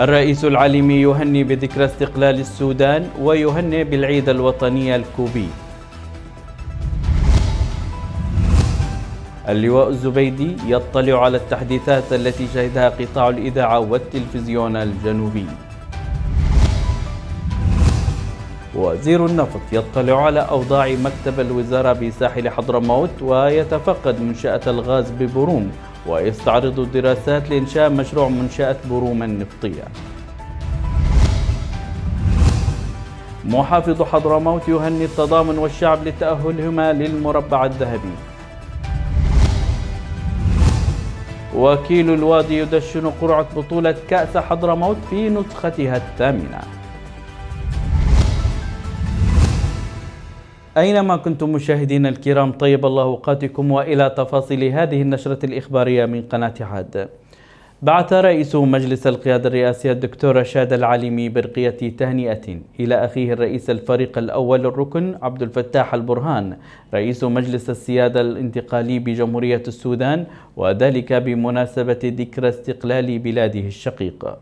الرئيس العالمي يهني بذكرى استقلال السودان ويهني بالعيد الوطني الكوبي اللواء الزبيدي يطلع على التحديثات التي شهدها قطاع الإذاعة والتلفزيون الجنوبي وزير النفط يطلع على أوضاع مكتب الوزارة بساحل حضرموت ويتفقد منشأة الغاز ببروم ويستعرض الدراسات لإنشاء مشروع منشأة بروما نفطية محافظ حضرموت يهني التضامن والشعب لتأهلهما للمربع الذهبي وكيل الوادي يدشن قرعة بطولة كأس حضرموت في نسختها الثامنة أينما كنتم مشاهدينا الكرام طيب الله أوقاتكم وإلى تفاصيل هذه النشرة الإخبارية من قناة عاد بعث رئيس مجلس القيادة الرئاسي الدكتور رشاد العليمي برقية تهنئة إلى أخيه الرئيس الفريق الأول الركن عبد الفتاح البرهان رئيس مجلس السيادة الانتقالي بجمهورية السودان وذلك بمناسبة ذكرى استقلال بلاده الشقيقة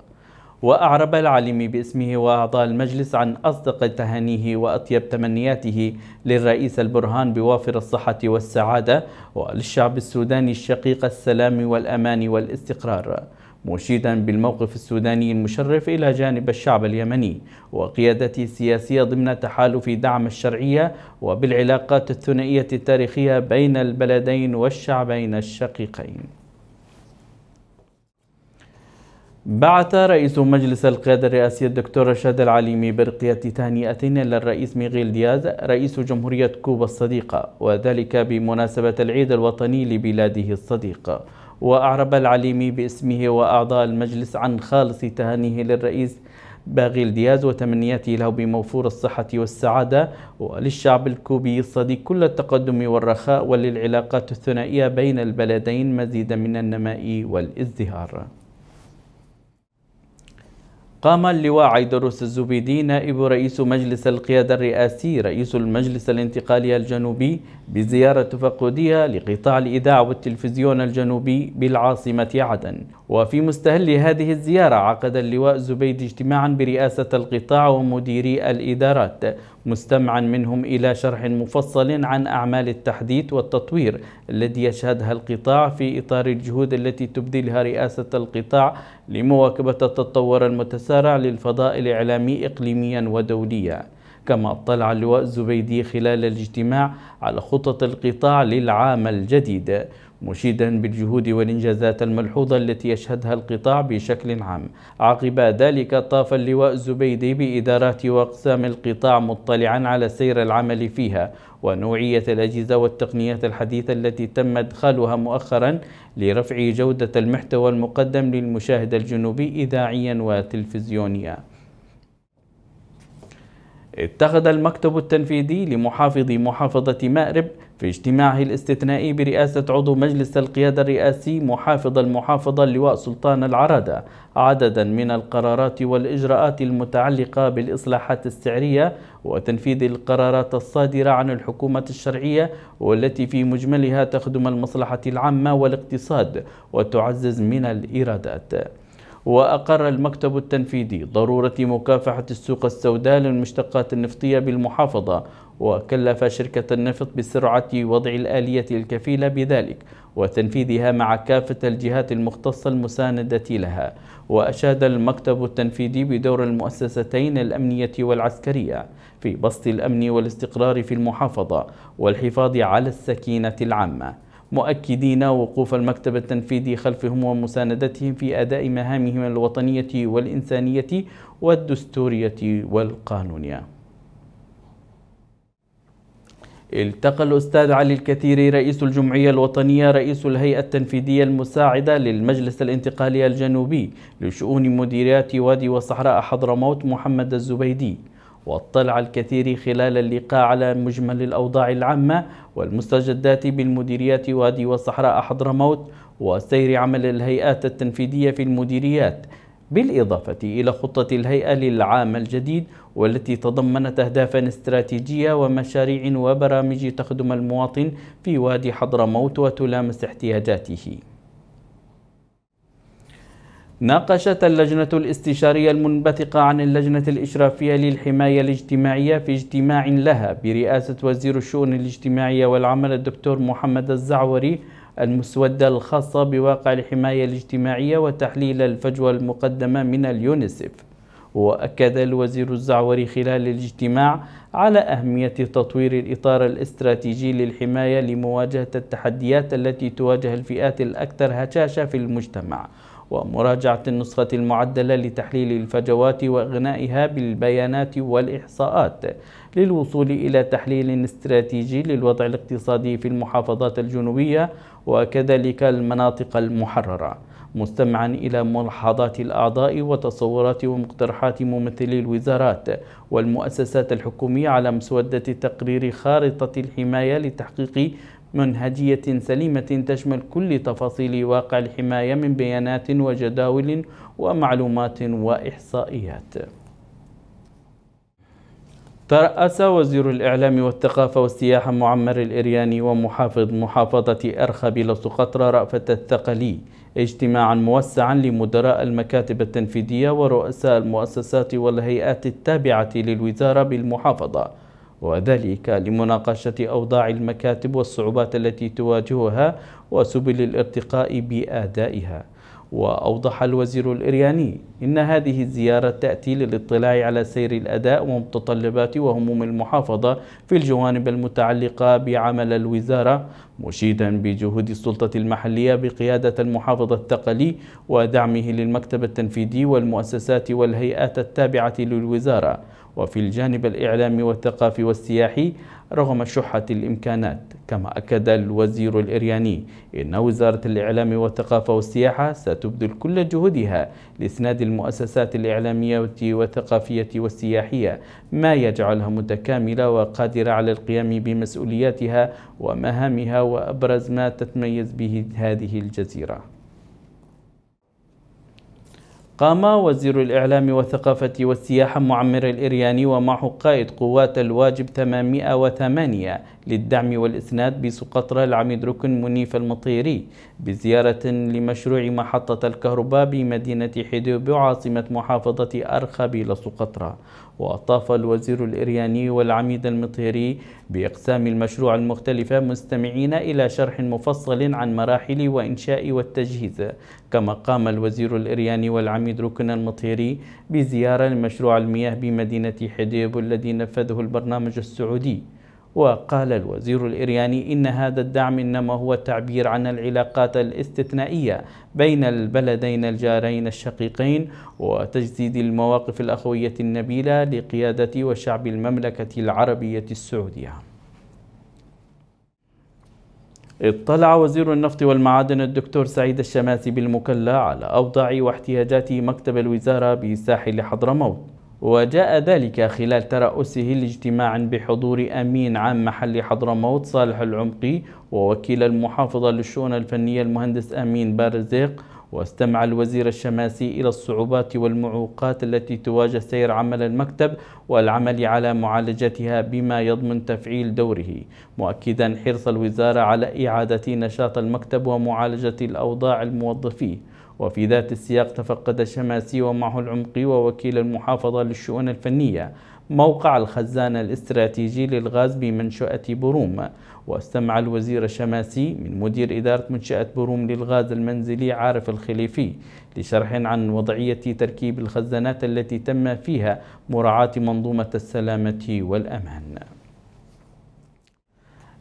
وأعرب العالم باسمه وأعضاء المجلس عن أصدق تهانيه وأطيب تمنياته للرئيس البرهان بوافر الصحة والسعادة وللشعب السوداني الشقيق السلام والأمان والاستقرار مشيدا بالموقف السوداني المشرف إلى جانب الشعب اليمني وقيادته السياسية ضمن تحالف دعم الشرعية وبالعلاقات الثنائية التاريخية بين البلدين والشعبين الشقيقين بعث رئيس مجلس القيادة الرئاسي الدكتور رشاد العليمي برقية تهنئة للرئيس ميغيل دياز رئيس جمهورية كوبا الصديقة وذلك بمناسبة العيد الوطني لبلاده الصديقة وأعرب العليمي باسمه وأعضاء المجلس عن خالص تهانيه للرئيس باغيل دياز وتمنياته له بموفور الصحة والسعادة وللشعب الكوبي الصديق كل التقدم والرخاء وللعلاقات الثنائية بين البلدين مزيدا من النماء والازدهار قام اللواء عيدروس الزبيدي نائب رئيس مجلس القيادة الرئاسي رئيس المجلس الانتقالي الجنوبي بزيارة تفقدية لقطاع الإذاعة والتلفزيون الجنوبي بالعاصمة عدن وفي مستهل هذه الزيارة عقد اللواء زبيد اجتماعا برئاسة القطاع ومديري الإدارات مستمعا منهم إلى شرح مفصل عن أعمال التحديث والتطوير التي يشهدها القطاع في إطار الجهود التي تبذلها رئاسة القطاع لمواكبة التطور المتسارع للفضاء الإعلامي إقليميا ودوليا كما اطلع اللواء الزبيدي خلال الاجتماع على خطط القطاع للعام الجديد مشيدا بالجهود والإنجازات الملحوظة التي يشهدها القطاع بشكل عام عقب ذلك طاف اللواء الزبيدي بإدارات وأقسام القطاع مطلعا على سير العمل فيها ونوعية الأجهزة والتقنيات الحديثة التي تم إدخالها مؤخرا لرفع جودة المحتوى المقدم للمشاهد الجنوبي إذاعيا وتلفزيونيا اتخذ المكتب التنفيذي لمحافظ محافظة مأرب في اجتماعه الاستثنائي برئاسة عضو مجلس القيادة الرئاسي محافظ المحافظة اللواء سلطان العرادة عددا من القرارات والإجراءات المتعلقة بالإصلاحات السعرية وتنفيذ القرارات الصادرة عن الحكومة الشرعية والتي في مجملها تخدم المصلحة العامة والاقتصاد وتعزز من الإيرادات وأقر المكتب التنفيذي ضرورة مكافحة السوق السوداء للمشتقات النفطية بالمحافظة وكلف شركة النفط بسرعة وضع الآلية الكفيلة بذلك وتنفيذها مع كافة الجهات المختصة المساندة لها وأشاد المكتب التنفيذي بدور المؤسستين الأمنية والعسكرية في بسط الأمن والاستقرار في المحافظة والحفاظ على السكينة العامة مؤكدين وقوف المكتب التنفيذي خلفهم ومساندتهم في أداء مهامهم الوطنية والإنسانية والدستورية والقانونية التقى الأستاذ علي الكثيري رئيس الجمعية الوطنية رئيس الهيئة التنفيذية المساعدة للمجلس الانتقالي الجنوبي لشؤون مديريات وادي وصحراء حضرموت محمد الزبيدي واطلع الكثير خلال اللقاء على مجمل الأوضاع العامة والمستجدات بالمديريات وادي وصحراء حضرموت وسير عمل الهيئات التنفيذية في المديريات بالإضافة إلى خطة الهيئة للعام الجديد والتي تضمنت أهدافا استراتيجية ومشاريع وبرامج تخدم المواطن في وادي حضرموت وتلامس احتياجاته ناقشت اللجنة الاستشارية المنبثقة عن اللجنة الإشرافية للحماية الاجتماعية في اجتماع لها برئاسة وزير الشؤون الاجتماعية والعمل الدكتور محمد الزعوري المسودة الخاصة بواقع الحماية الاجتماعية وتحليل الفجوة المقدمة من اليونيسف وأكد الوزير الزعوري خلال الاجتماع على أهمية تطوير الإطار الاستراتيجي للحماية لمواجهة التحديات التي تواجه الفئات الأكثر هشاشة في المجتمع ومراجعة النسخة المعدلة لتحليل الفجوات وإغنائها بالبيانات والإحصاءات للوصول إلى تحليل استراتيجي للوضع الاقتصادي في المحافظات الجنوبية وكذلك المناطق المحررة مستمعا إلى ملاحظات الأعضاء وتصورات ومقترحات ممثلي الوزارات والمؤسسات الحكومية على مسودة تقرير خارطة الحماية لتحقيق منهجية سليمة تشمل كل تفاصيل واقع الحماية من بيانات وجداول ومعلومات وإحصائيات ترأس وزير الإعلام والثقافة والسياحة معمر الإرياني ومحافظ محافظة أرخبيل سقطرى رأفة الثقلي اجتماعا موسعا لمدراء المكاتب التنفيذية ورؤساء المؤسسات والهيئات التابعة للوزارة بالمحافظة وذلك لمناقشة أوضاع المكاتب والصعوبات التي تواجهها وسبل الارتقاء بأدائها وأوضح الوزير الإرياني إن هذه الزيارة تأتي للاطلاع على سير الأداء ومتطلبات وهموم المحافظة في الجوانب المتعلقة بعمل الوزارة مشيدا بجهود السلطة المحلية بقيادة المحافظ التقلي ودعمه للمكتب التنفيذي والمؤسسات والهيئات التابعة للوزارة وفي الجانب الإعلامي والثقافي والسياحي رغم شحة الإمكانات كما أكد الوزير الإرياني إن وزارة الإعلام والثقافة والسياحة ستبذل كل جهودها لإسناد المؤسسات الإعلامية والثقافية والسياحية ما يجعلها متكاملة وقادرة على القيام بمسؤولياتها ومهامها وأبرز ما تتميز به هذه الجزيرة قام وزير الإعلام والثقافة والسياحة معمر الإرياني ومعه قائد قوات الواجب 808 للدعم والإسناد بسقطرى العميد ركن منيف المطيري بزيارة لمشروع محطة الكهرباء بمدينة حديب عاصمة محافظة أرخبيل سقطرى وأطاف الوزير الإرياني والعميد المطيري بإقسام المشروع المختلفة مستمعين إلى شرح مفصل عن مراحل وإنشاء والتجهيز كما قام الوزير الإرياني والعميد ركن المطيري بزيارة لمشروع المياه بمدينة حديب الذي نفذه البرنامج السعودي وقال الوزير الإرياني إن هذا الدعم إنما هو تعبير عن العلاقات الاستثنائية بين البلدين الجارين الشقيقين وتجديد المواقف الأخوية النبيلة لقيادة وشعب المملكة العربية السعودية اطلع وزير النفط والمعادن الدكتور سعيد الشماسي بالمكلا على أوضاع واحتياجات مكتب الوزارة بساحل حضرموت وجاء ذلك خلال ترأسه لاجتماع بحضور أمين عام محل حضرموت صالح العمقي ووكيل المحافظة للشؤون الفنية المهندس أمين بارزيق واستمع الوزير الشماسي إلى الصعوبات والمعوقات التي تواجه سير عمل المكتب والعمل على معالجتها بما يضمن تفعيل دوره مؤكدا حرص الوزارة على إعادة نشاط المكتب ومعالجة الأوضاع الموظفين وفي ذات السياق تفقد شماسي ومعه العمقي ووكيل المحافظة للشؤون الفنية موقع الخزان الاستراتيجي للغاز بمنشأة بروم واستمع الوزير الشماسي من مدير إدارة منشأة بروم للغاز المنزلي عارف الخليفي لشرح عن وضعية تركيب الخزانات التي تم فيها مراعاة منظومة السلامة والأمان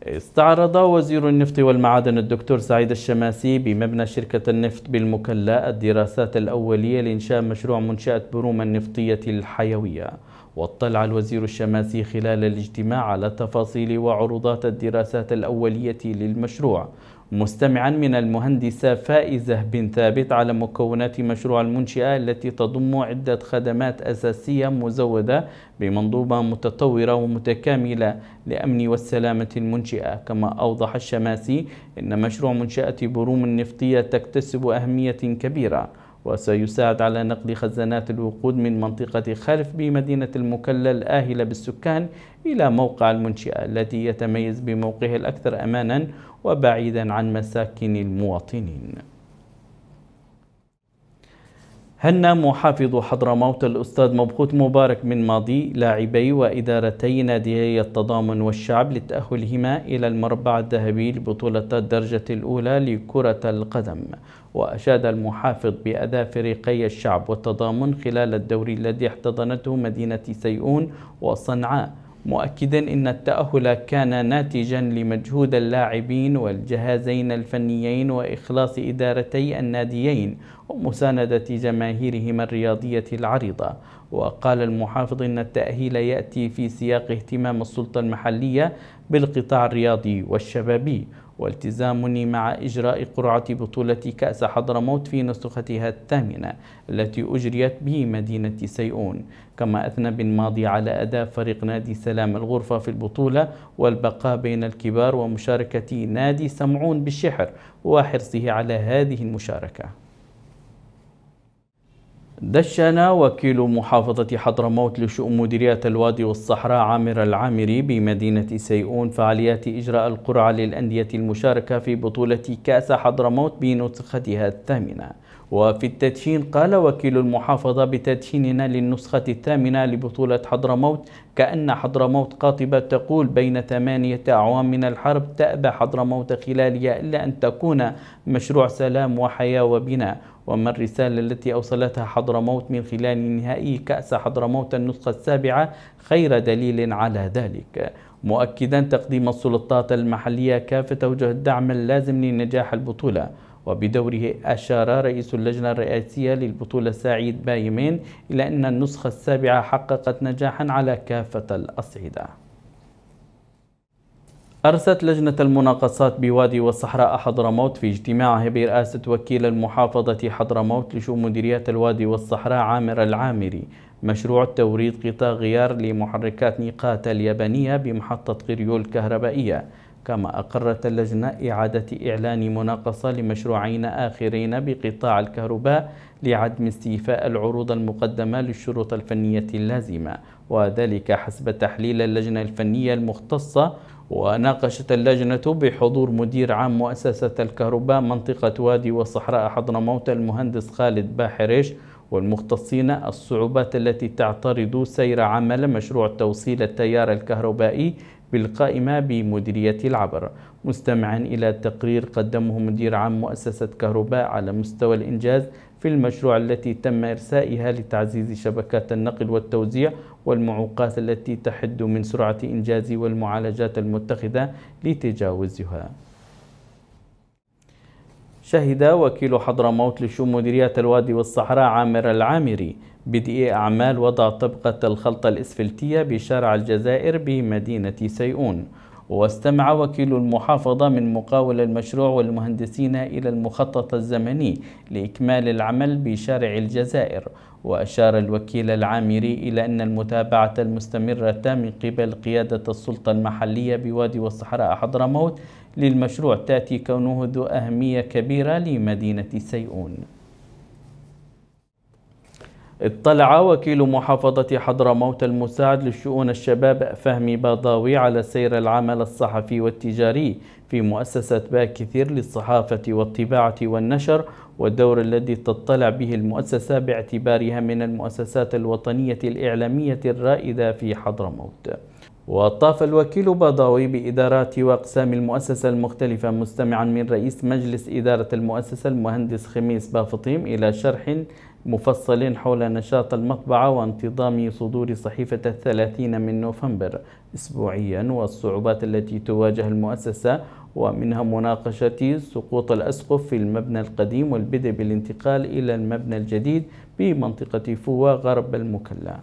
استعرض وزير النفط والمعادن الدكتور سعيد الشماسي بمبنى شركة النفط بالمكلا الدراسات الأولية لإنشاء مشروع منشأة بروما النفطية الحيوية واطلع الوزير الشماسي خلال الاجتماع على تفاصيل وعروضات الدراسات الأولية للمشروع مستمعا من المهندسة فائزة بن ثابت على مكونات مشروع المنشئة التي تضم عدة خدمات أساسية مزودة بمنظومة متطورة ومتكاملة لأمن والسلامة المنشئة كما أوضح الشماسي أن مشروع منشأة بروم النفطية تكتسب أهمية كبيرة وسيساعد على نقل خزانات الوقود من منطقة خلف بمدينة المكلا الآهلة بالسكان إلى موقع المنشئة الذي يتميز بموقعه الأكثر أمانا وبعيدا عن مساكن المواطنين هنى محافظ حضرموت الأستاذ مبخوت مبارك من ماضي لاعبي وإدارتي ناديي التضامن والشعب لتأهلهما إلى المربع الذهبي لبطولة الدرجة الأولى لكرة القدم وأشاد المحافظ بأداء فريقي الشعب والتضامن خلال الدوري الذي احتضنته مدينة سيئون وصنعاء مؤكدا أن التأهل كان ناتجا لمجهود اللاعبين والجهازين الفنيين وإخلاص إدارتي الناديين ومساندة جماهيرهما الرياضية العريضة وقال المحافظ أن التأهيل يأتي في سياق اهتمام السلطة المحلية بالقطاع الرياضي والشبابي والتزامني مع إجراء قرعة بطولة كأس حضرموت في نسختها الثامنة التي أجريت بمدينة سيئون كما أثنى بن ماضي على أداء فريق نادي سلام الغرفة في البطولة والبقاء بين الكبار ومشاركة نادي سمعون بالشحر وحرصه على هذه المشاركة دشن وكيل محافظة حضرموت لشؤون مديرية الوادي والصحراء عامر العامري بمدينة سيئون فعاليات إجراء القرعة للأندية المشاركة في بطولة كأس حضرموت بنسختها الثامنة وفي التدشين قال وكيل المحافظة بتدشيننا للنسخة الثامنة لبطولة حضرموت كأن حضرموت قاطبة تقول بين ثمانية أعوام من الحرب تأبى حضرموت خلالها إلا أن تكون مشروع سلام وحياة وبناء وأما الرسالة التي أوصلتها حضرموت من خلال نهائي كأس حضرموت النسخة السابعة خير دليل على ذلك مؤكدا تقديم السلطات المحلية كافة وجه الدعم اللازم لنجاح البطولة وبدوره أشار رئيس اللجنة الرئاسية للبطولة سعيد بايمين إلى أن النسخة السابعة حققت نجاحا على كافة الأصعدة أرست لجنة المناقصات بوادي والصحراء حضرموت في اجتماعها برئاسة وكيل المحافظة حضرموت لشؤون مديريات الوادي والصحراء عامر العامري مشروع توريد قطاع غيار لمحركات نيقاتا اليابانية بمحطة غريول الكهربائية كما أقرت اللجنة إعادة إعلان مناقصة لمشروعين آخرين بقطاع الكهرباء لعدم استيفاء العروض المقدمة للشروط الفنية اللازمة وذلك حسب تحليل اللجنة الفنية المختصة وناقشت اللجنة بحضور مدير عام مؤسسة الكهرباء منطقة وادي وصحراء حضرموت المهندس خالد باحريش والمختصين الصعوبات التي تعترض سير عمل مشروع توصيل التيار الكهربائي بالقائمة بمديرية العبر مستمعا إلى تقرير قدمه مدير عام مؤسسة كهرباء على مستوى الإنجاز في المشروع التي تم إرسائها لتعزيز شبكات النقل والتوزيع والمعوقات التي تحد من سرعة إنجاز والمعالجات المتخذة لتجاوزها شهد وكيل حضرموت لشؤون مديرية الوادي والصحراء عامر العامري بدء أعمال وضع طبقة الخلطة الإسفلتية بشارع الجزائر بمدينة سيئون واستمع وكيل المحافظة من مقاول المشروع والمهندسين إلى المخطط الزمني لإكمال العمل بشارع الجزائر وأشار الوكيل العامري إلى أن المتابعة المستمرة من قبل قيادة السلطة المحلية بوادي والصحراء حضرموت للمشروع تأتي كونه ذو أهمية كبيرة لمدينة سيئون اطلع وكيل محافظة حضرموت المساعد للشؤون الشباب فهمي باضاوي على سير العمل الصحفي والتجاري في مؤسسة باكثير للصحافة والطباعة والنشر والدور الذي تطلع به المؤسسة باعتبارها من المؤسسات الوطنية الإعلامية الرائدة في حضرموت وطاف الوكيل بضاوي بإدارات وأقسام المؤسسة المختلفة مستمعا من رئيس مجلس إدارة المؤسسة المهندس خميس بافطيم إلى شرح مفصل حول نشاط المطبعة وانتظام صدور صحيفة الثلاثين من نوفمبر أسبوعيا والصعوبات التي تواجه المؤسسة ومنها مناقشة سقوط الأسقف في المبنى القديم والبدء بالانتقال إلى المبنى الجديد بمنطقة فوا غرب المكلا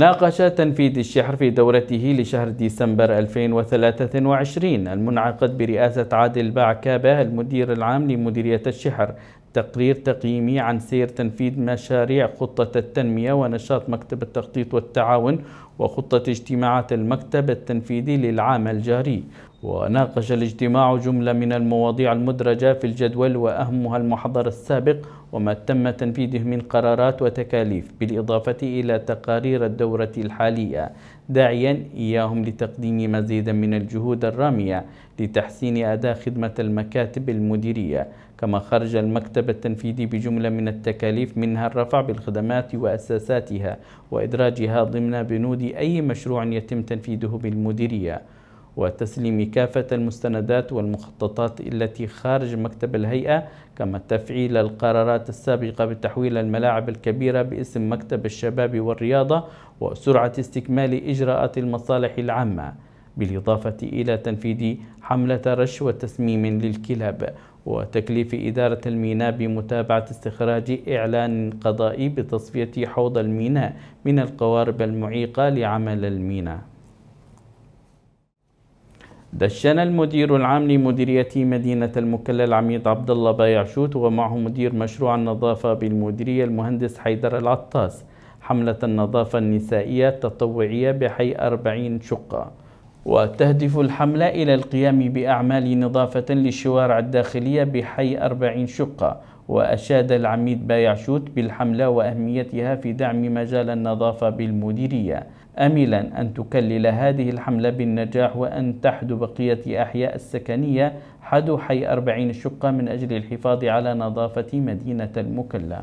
ناقش تنفيذ الشحر في دورته لشهر ديسمبر 2023 المنعقد برئاسة عادل باعكابة المدير العام لمديرية الشحر تقرير تقييمي عن سير تنفيذ مشاريع خطة التنمية ونشاط مكتب التخطيط والتعاون وخطة اجتماعات المكتب التنفيذي للعام الجاري وناقش الاجتماع جملة من المواضيع المدرجة في الجدول وأهمها المحضر السابق وما تم تنفيذه من قرارات وتكاليف بالإضافة إلى تقارير الدورة الحالية داعيا إياهم لتقديم مزيدا من الجهود الرامية لتحسين أداء خدمة المكاتب المديرية كما خرج المكتب التنفيذي بجملة من التكاليف منها الرفع بالخدمات وأساساتها وإدراجها ضمن بنود أي مشروع يتم تنفيذه بالمديرية وتسليم كافة المستندات والمخططات التي خارج مكتب الهيئة كما تفعيل القرارات السابقة بتحويل الملاعب الكبيرة باسم مكتب الشباب والرياضة وسرعة استكمال إجراءات المصالح العامة بالإضافة إلى تنفيذ حملة رش وتسميم للكلاب وتكليف إدارة الميناء بمتابعة استخراج إعلان قضائي بتصفية حوض الميناء من القوارب المعيقة لعمل الميناء دشن المدير العام لمديرية مدينة المكلا العميد عبد الله بايعشوت ومعه مدير مشروع النظافة بالمديرية المهندس حيدر العطاس حملة النظافة النسائية التطوعية بحي 40 شقة وتهدف الحملة إلى القيام بأعمال نظافة للشوارع الداخلية بحي 40 شقة وأشاد العميد بايعشوت بالحملة وأهميتها في دعم مجال النظافة بالمديرية املا ان تكلل هذه الحمله بالنجاح وان تحدو بقيه احياء السكنيه حدو حي 40 شقه من اجل الحفاظ على نظافه مدينه المكلا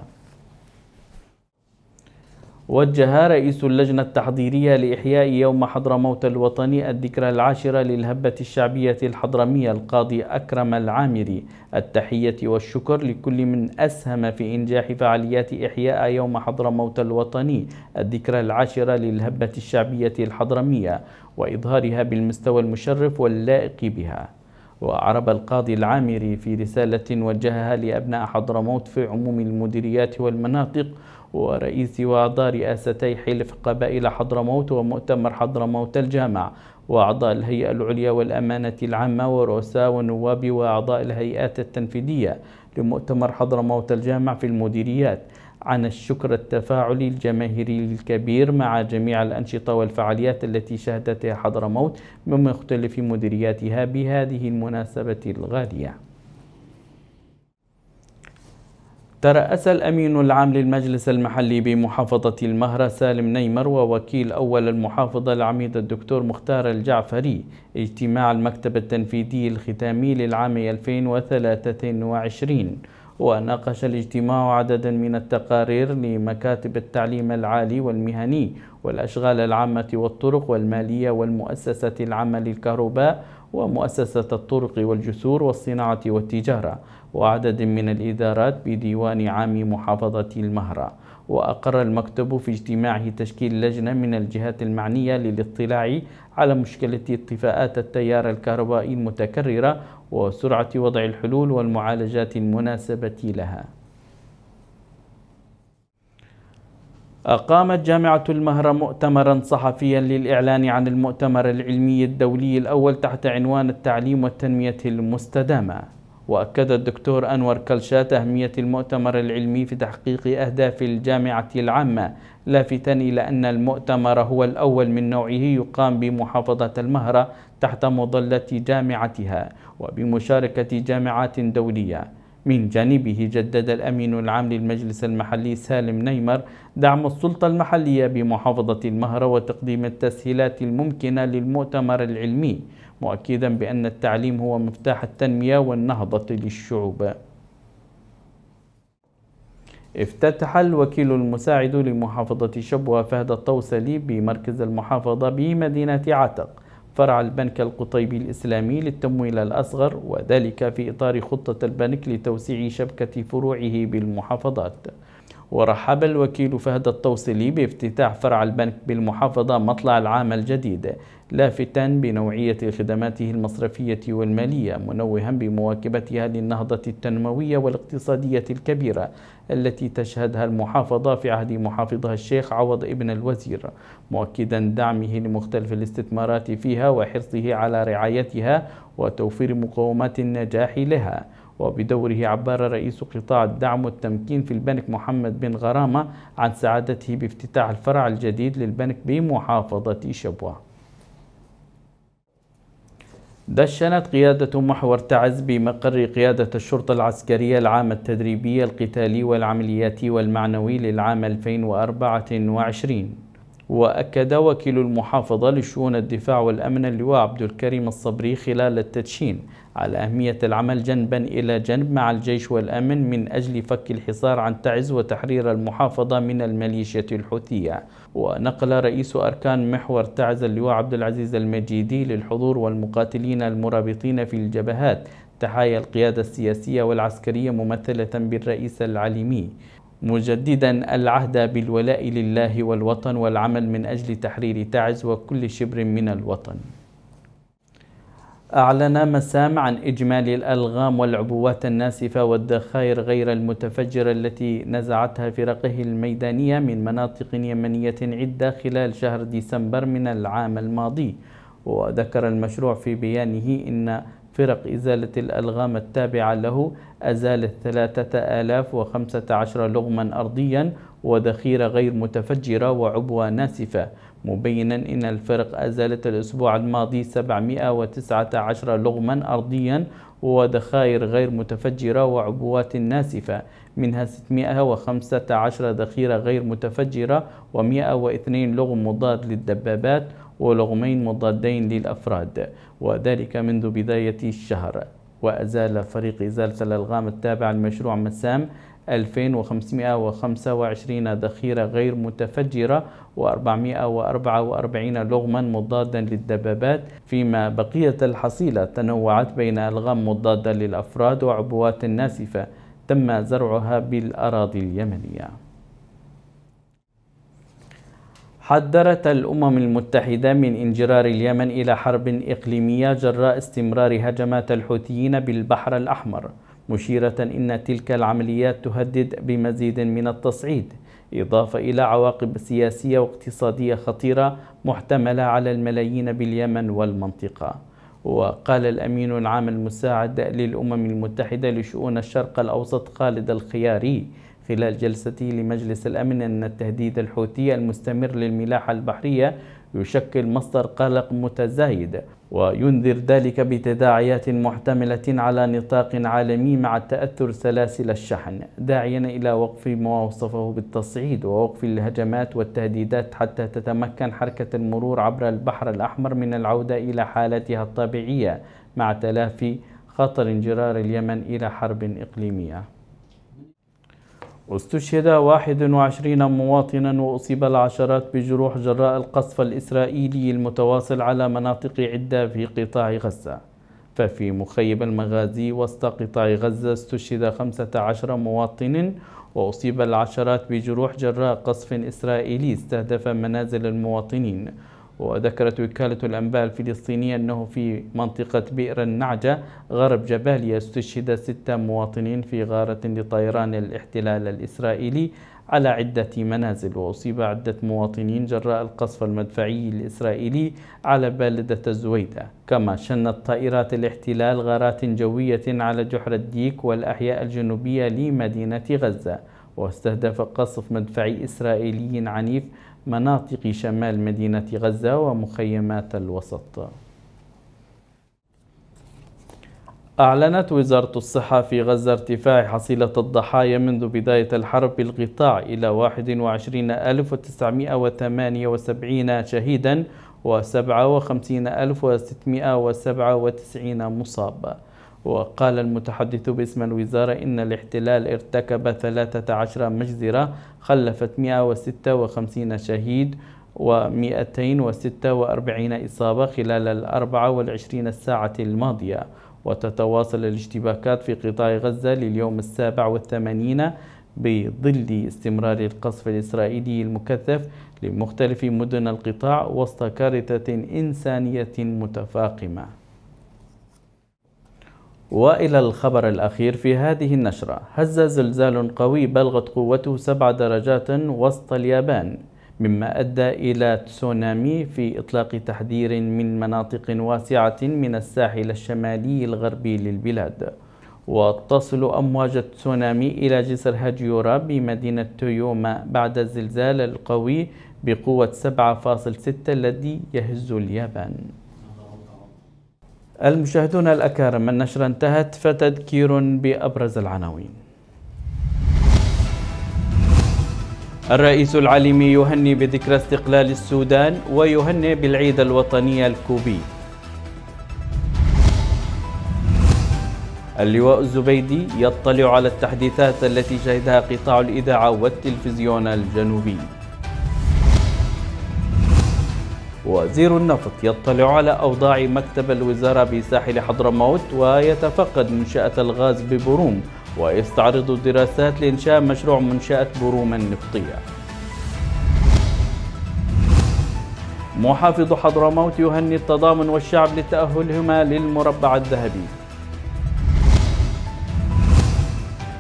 وجه رئيس اللجنة التحضيرية لإحياء يوم حضرموت الوطني الذكرى العاشرة للهبة الشعبية الحضرمية القاضي أكرم العامري التحية والشكر لكل من أسهم في إنجاح فعاليات إحياء يوم حضرموت الوطني الذكرى العاشرة للهبة الشعبية الحضرمية وإظهارها بالمستوى المشرف واللائق بها وأعرب القاضي العامري في رسالة وجهها لأبناء حضرموت في عموم المديريات والمناطق ورئيس وأعضاء رئاستي حلف قبائل حضرموت ومؤتمر حضرموت الجامع وأعضاء الهيئة العليا والأمانة العامة ورؤساء ونواب وأعضاء الهيئات التنفيذية لمؤتمر حضرموت الجامع في المديريات عن الشكر التفاعلي الجماهيري الكبير مع جميع الأنشطة والفعاليات التي شهدتها حضرموت من مختلف مديرياتها بهذه المناسبة الغالية ترأس الأمين العام للمجلس المحلي بمحافظة المهرة سالم نيمر ووكيل أول المحافظة العميد الدكتور مختار الجعفري اجتماع المكتب التنفيذي الختامي للعام 2023 وناقش الاجتماع عددا من التقارير لمكاتب التعليم العالي والمهني والأشغال العامة والطرق والمالية والمؤسسة العامة للكهرباء ومؤسسة الطرق والجسور والصناعة والتجارة وعدد من الإدارات بديوان عام محافظة المهرة وأقر المكتب في اجتماعه تشكيل لجنة من الجهات المعنية للاطلاع على مشكلة اطفاءات التيار الكهربائي المتكررة وسرعة وضع الحلول والمعالجات المناسبة لها أقامت جامعة المهرة مؤتمرا صحفيا للإعلان عن المؤتمر العلمي الدولي الأول تحت عنوان التعليم والتنمية المستدامة وأكد الدكتور أنور كلشات أهمية المؤتمر العلمي في تحقيق أهداف الجامعة العامة لافتا إلى أن المؤتمر هو الأول من نوعه يقام بمحافظة المهرة تحت مظلة جامعتها وبمشاركة جامعات دولية من جانبه جدد الأمين العام للمجلس المحلي سالم نيمر دعم السلطة المحلية بمحافظة المهرة وتقديم التسهيلات الممكنة للمؤتمر العلمي مؤكدا بأن التعليم هو مفتاح التنمية والنهضة للشعوب افتتح الوكيل المساعد لمحافظة شبوة فهد الطوسلي بمركز المحافظة بمدينة عتق فرع البنك القطيبي الإسلامي للتمويل الأصغر وذلك في إطار خطة البنك لتوسيع شبكة فروعه بالمحافظات ورحب الوكيل فهد الطوسلي بافتتاح فرع البنك بالمحافظة مطلع العام الجديد لافتا بنوعية خدماته المصرفية والمالية منوها بمواكبتها للنهضة التنموية والاقتصادية الكبيرة التي تشهدها المحافظة في عهد محافظها الشيخ عوض ابن الوزير مؤكدا دعمه لمختلف الاستثمارات فيها وحرصه على رعايتها وتوفير مقومات النجاح لها وبدوره عبر رئيس قطاع الدعم والتمكين في البنك محمد بن غرامة عن سعادته بافتتاح الفرع الجديد للبنك بمحافظة شبوه دشنت قيادة محور تعز بمقر قيادة الشرطة العسكرية العام التدريبي القتالي والعملياتي والمعنوي للعام 2024 وأكد وكيل المحافظة لشؤون الدفاع والأمن اللواء عبد الكريم الصبري خلال التدشين على أهمية العمل جنبا إلى جنب مع الجيش والأمن من أجل فك الحصار عن تعز وتحرير المحافظة من الميليشيا الحوثية ونقل رئيس أركان محور تعز اللواء عبد العزيز المجيدي للحضور والمقاتلين المرابطين في الجبهات تحايا القيادة السياسية والعسكرية ممثلة بالرئيس العليمي مجددا العهد بالولاء لله والوطن والعمل من أجل تحرير تعز وكل شبر من الوطن أعلن مسام عن إجمالي الألغام والعبوات الناسفة والذخائر غير المتفجرة التي نزعتها فرقه الميدانية من مناطق يمنية عدة خلال شهر ديسمبر من العام الماضي وذكر المشروع في بيانه إن فرق إزالة الألغام التابعة له أزالت 3015 لغما أرضيا وذخيرة غير متفجرة وعبوة ناسفة مبينا أن الفرق أزالت الأسبوع الماضي 719 لغما أرضيا وذخائر غير متفجرة وعبوات ناسفة منها 615 ذخيرة غير متفجرة و102 لغم مضاد للدبابات ولغمين مضادين للأفراد وذلك منذ بداية الشهر وأزال فريق إزالة الألغام التابع لمشروع مسام 2525 ذخيرة غير متفجرة و444 لغما مضادا للدبابات فيما بقية الحصيلة تنوعت بين ألغام مضادة للأفراد وعبوات ناسفة تم زرعها بالأراضي اليمنية حذرت الأمم المتحدة من انجرار اليمن إلى حرب إقليمية جراء استمرار هجمات الحوثيين بالبحر الأحمر مشيرة إن تلك العمليات تهدد بمزيد من التصعيد إضافة إلى عواقب سياسية واقتصادية خطيرة محتملة على الملايين باليمن والمنطقة وقال الأمين العام المساعد للأمم المتحدة لشؤون الشرق الأوسط خالد الخياري خلال جلسته لمجلس الأمن أن التهديد الحوثي المستمر للملاحة البحرية يشكل مصدر قلق متزايد وينذر ذلك بتداعيات محتملة على نطاق عالمي مع تأثر سلاسل الشحن داعيا إلى وقف ما وصفه بالتصعيد ووقف الهجمات والتهديدات حتى تتمكن حركة المرور عبر البحر الأحمر من العودة إلى حالتها الطبيعية مع تلافي خطر انجرار اليمن إلى حرب إقليمية استشهد 21 مواطنا وأصيب العشرات بجروح جراء القصف الإسرائيلي المتواصل على مناطق عدة في قطاع غزة ففي مخيم المغازي وسط قطاع غزة استشهد 15 مواطن وأصيب العشرات بجروح جراء قصف إسرائيلي استهدف منازل المواطنين وذكرت وكالة الأنباء الفلسطينية أنه في منطقة بئر النعجة غرب جباليا استشهد ستة مواطنين في غارة لطيران الاحتلال الإسرائيلي على عدة منازل وأصيب عدة مواطنين جراء القصف المدفعي الإسرائيلي على بلدة الزويدة كما شنت طائرات الاحتلال غارات جوية على جحر الديك والأحياء الجنوبية لمدينة غزة واستهدف قصف مدفعي إسرائيلي عنيف مناطق شمال مدينة غزة ومخيمات الوسط أعلنت وزارة الصحة في غزة ارتفاع حصيلة الضحايا منذ بداية الحرب بالقطاع إلى 21978 شهيدا و 57697 مصاباً وقال المتحدث باسم الوزارة إن الاحتلال ارتكب 13 مجزرة خلفت 156 شهيد و246 إصابة خلال ال 24 ساعة الماضية وتتواصل الاشتباكات في قطاع غزة لليوم السابع والثمانين بظل استمرار القصف الإسرائيلي المكثف لمختلف مدن القطاع وسط كارثة إنسانية متفاقمة وإلى الخبر الأخير في هذه النشرة هز زلزال قوي بلغت قوته سبع درجات وسط اليابان مما أدى إلى تسونامي في إطلاق تحذير من مناطق واسعة من الساحل الشمالي الغربي للبلاد وتصل أمواج التسونامي إلى جسر هاجيورا بمدينة تويوما بعد الزلزال القوي بقوة 7.6 الذي يهز اليابان المشاهدون الأكارم النشرة انتهت فتذكير بأبرز العناوين الرئيس العليمي يهني بذكرى استقلال السودان ويهني بالعيد الوطني الكوبي اللواء الزبيدي يطلع على التحديثات التي شهدها قطاع الإذاعة والتلفزيون الجنوبي وزير النفط يطلع على أوضاع مكتب الوزارة بساحل حضرموت ويتفقد منشأة الغاز ببروم ويستعرض الدراسات لإنشاء مشروع منشأة بروم النفطية محافظ حضرموت يهني التضامن والشعب لتأهلهما للمربع الذهبي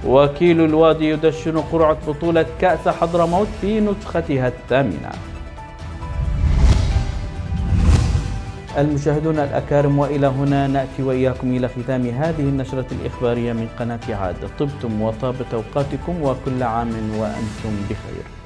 وكيل الوادي يدشن قرعة بطولة كأس حضرموت في نسختها الثامنة المشاهدون الأكارم وإلى هنا نأتي وإياكم إلى ختام هذه النشرة الإخبارية من قناة عاد طبتم وطابت أوقاتكم وكل عام وأنتم بخير